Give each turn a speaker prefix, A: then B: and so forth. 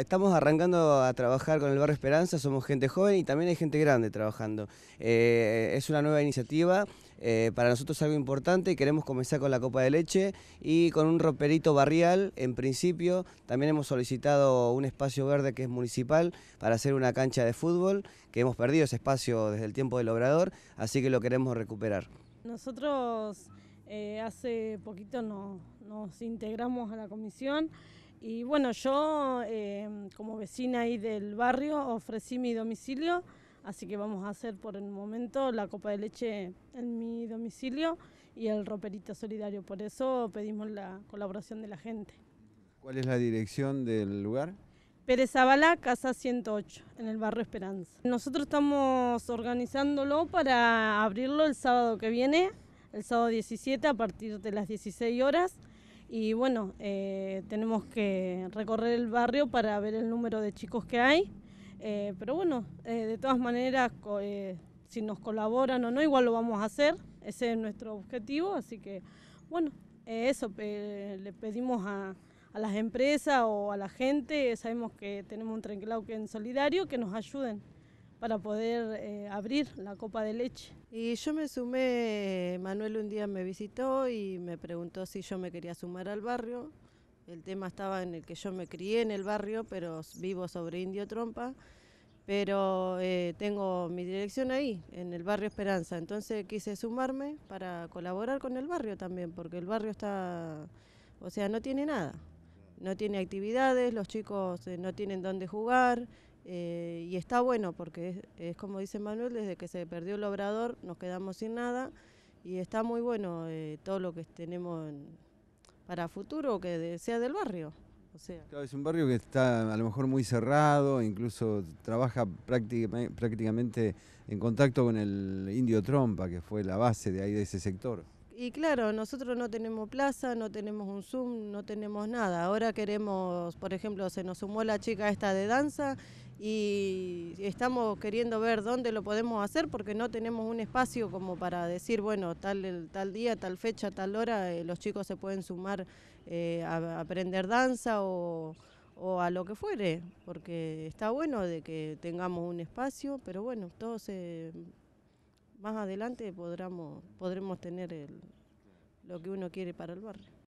A: estamos arrancando a trabajar con el Barrio Esperanza, somos gente joven y también hay gente grande trabajando. Eh, es una nueva iniciativa, eh, para nosotros es algo importante y queremos comenzar con la copa de leche y con un roperito barrial en principio. También hemos solicitado un espacio verde que es municipal para hacer una cancha de fútbol, que hemos perdido ese espacio desde el tiempo del Obrador, así que lo queremos recuperar.
B: Nosotros eh, hace poquito nos integramos a la comisión. Y bueno, yo eh, como vecina ahí del barrio ofrecí mi domicilio, así que vamos a hacer por el momento la copa de leche en mi domicilio y el roperito solidario. Por eso pedimos la colaboración de la gente.
C: ¿Cuál es la dirección del lugar?
B: Pérez Abalá, Casa 108, en el barrio Esperanza. Nosotros estamos organizándolo para abrirlo el sábado que viene, el sábado 17 a partir de las 16 horas y bueno, eh, tenemos que recorrer el barrio para ver el número de chicos que hay. Eh, pero bueno, eh, de todas maneras, si nos colaboran o no, igual lo vamos a hacer. Ese es nuestro objetivo. Así que bueno, eso le pedimos a, a, las empresas o a la gente. Sabemos que tenemos un tranquilado que en solidario, que nos ayuden para poder eh, abrir la copa de leche. Y yo me sumé, Manuel un día me visitó y me
D: preguntó si yo me quería sumar al barrio. El tema estaba en el que yo me crié en el barrio, pero vivo sobre Indio Trompa. Pero eh, tengo mi dirección ahí, en el barrio Esperanza. Entonces quise sumarme para colaborar con el barrio también, porque el barrio está, o sea, no tiene nada. No tiene actividades, los chicos eh, no tienen dónde jugar, eh, y está bueno porque es, como dice Manuel, desde que se perdió el obrador nos quedamos sin nada y está muy bueno eh, todo lo que tenemos para futuro que sea del barrio.
C: Claro, es un barrio que está a lo mejor muy cerrado, incluso trabaja prácticamente, prácticamente en contacto con el Indio Trompa, que fue la base de ahí de ese sector.
D: Y claro, nosotros no tenemos plaza, no tenemos un Zoom, no tenemos nada. Ahora queremos, por ejemplo, se nos sumó la chica esta de danza y estamos queriendo ver dónde lo podemos hacer porque no tenemos un espacio como para decir, bueno, tal, tal día, tal fecha, tal hora, eh, los chicos se pueden sumar eh, a, aprender danza o, a lo que fuere, porque está bueno de que tengamos un espacio, pero bueno, todos más adelante podremos, podremos tener lo que uno quiere para el barrio.